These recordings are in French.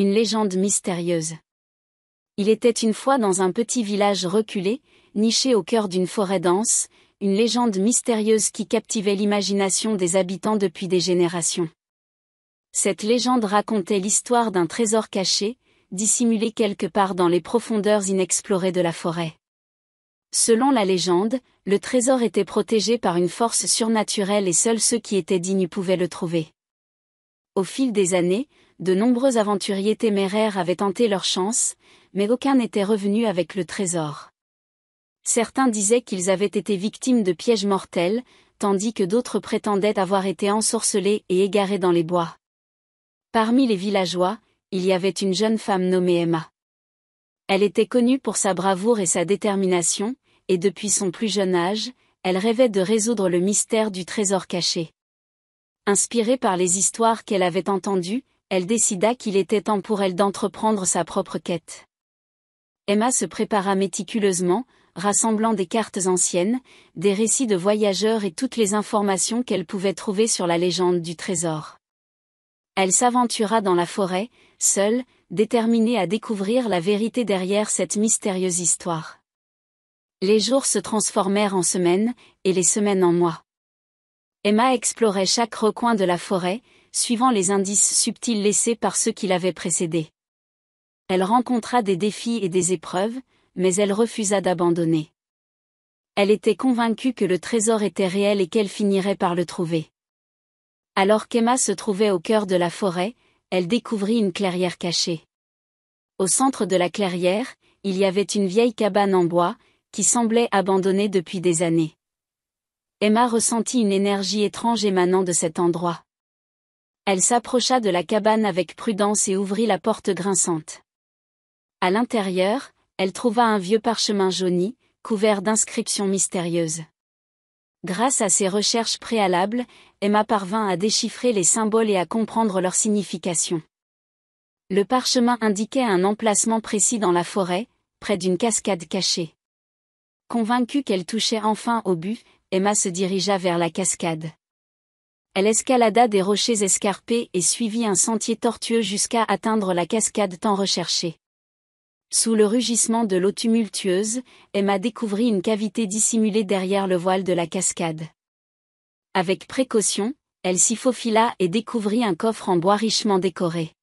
Une légende mystérieuse. Il était une fois dans un petit village reculé, niché au cœur d'une forêt dense, une légende mystérieuse qui captivait l'imagination des habitants depuis des générations. Cette légende racontait l'histoire d'un trésor caché, dissimulé quelque part dans les profondeurs inexplorées de la forêt. Selon la légende, le trésor était protégé par une force surnaturelle et seuls ceux qui étaient dignes pouvaient le trouver. Au fil des années, de nombreux aventuriers téméraires avaient tenté leur chance, mais aucun n'était revenu avec le trésor. Certains disaient qu'ils avaient été victimes de pièges mortels, tandis que d'autres prétendaient avoir été ensorcelés et égarés dans les bois. Parmi les villageois, il y avait une jeune femme nommée Emma. Elle était connue pour sa bravoure et sa détermination, et depuis son plus jeune âge, elle rêvait de résoudre le mystère du trésor caché. Inspirée par les histoires qu'elle avait entendues, elle décida qu'il était temps pour elle d'entreprendre sa propre quête. Emma se prépara méticuleusement, rassemblant des cartes anciennes, des récits de voyageurs et toutes les informations qu'elle pouvait trouver sur la légende du trésor. Elle s'aventura dans la forêt, seule, déterminée à découvrir la vérité derrière cette mystérieuse histoire. Les jours se transformèrent en semaines, et les semaines en mois. Emma explorait chaque recoin de la forêt, suivant les indices subtils laissés par ceux qui l'avaient précédée. Elle rencontra des défis et des épreuves, mais elle refusa d'abandonner. Elle était convaincue que le trésor était réel et qu'elle finirait par le trouver. Alors qu'Emma se trouvait au cœur de la forêt, elle découvrit une clairière cachée. Au centre de la clairière, il y avait une vieille cabane en bois, qui semblait abandonnée depuis des années. Emma ressentit une énergie étrange émanant de cet endroit. Elle s'approcha de la cabane avec prudence et ouvrit la porte grinçante. À l'intérieur, elle trouva un vieux parchemin jauni, couvert d'inscriptions mystérieuses. Grâce à ses recherches préalables, Emma parvint à déchiffrer les symboles et à comprendre leur signification. Le parchemin indiquait un emplacement précis dans la forêt, près d'une cascade cachée. Convaincue qu'elle touchait enfin au but, Emma se dirigea vers la cascade elle escalada des rochers escarpés et suivit un sentier tortueux jusqu'à atteindre la cascade tant recherchée. Sous le rugissement de l'eau tumultueuse, Emma découvrit une cavité dissimulée derrière le voile de la cascade. Avec précaution, elle s'y faufila et découvrit un coffre en bois richement décoré.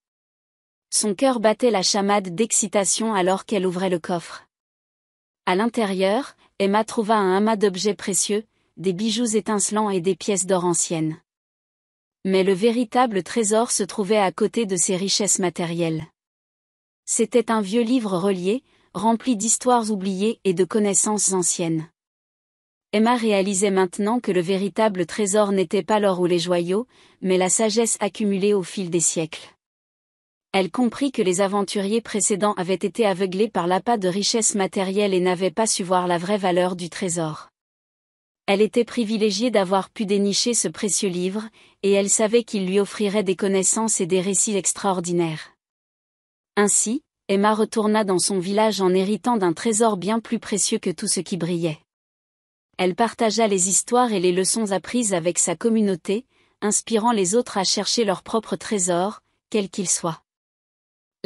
Son cœur battait la chamade d'excitation alors qu'elle ouvrait le coffre. À l'intérieur, Emma trouva un amas d'objets précieux, des bijoux étincelants et des pièces d'or anciennes mais le véritable trésor se trouvait à côté de ses richesses matérielles. C'était un vieux livre relié, rempli d'histoires oubliées et de connaissances anciennes. Emma réalisait maintenant que le véritable trésor n'était pas l'or ou les joyaux, mais la sagesse accumulée au fil des siècles. Elle comprit que les aventuriers précédents avaient été aveuglés par l'appât de richesses matérielles et n'avaient pas su voir la vraie valeur du trésor. Elle était privilégiée d'avoir pu dénicher ce précieux livre, et elle savait qu'il lui offrirait des connaissances et des récits extraordinaires. Ainsi, Emma retourna dans son village en héritant d'un trésor bien plus précieux que tout ce qui brillait. Elle partagea les histoires et les leçons apprises avec sa communauté, inspirant les autres à chercher leur propre trésor, quel qu'il soit.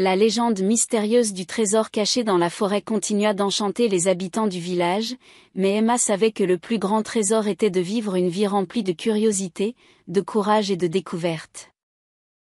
La légende mystérieuse du trésor caché dans la forêt continua d'enchanter les habitants du village, mais Emma savait que le plus grand trésor était de vivre une vie remplie de curiosité, de courage et de découverte.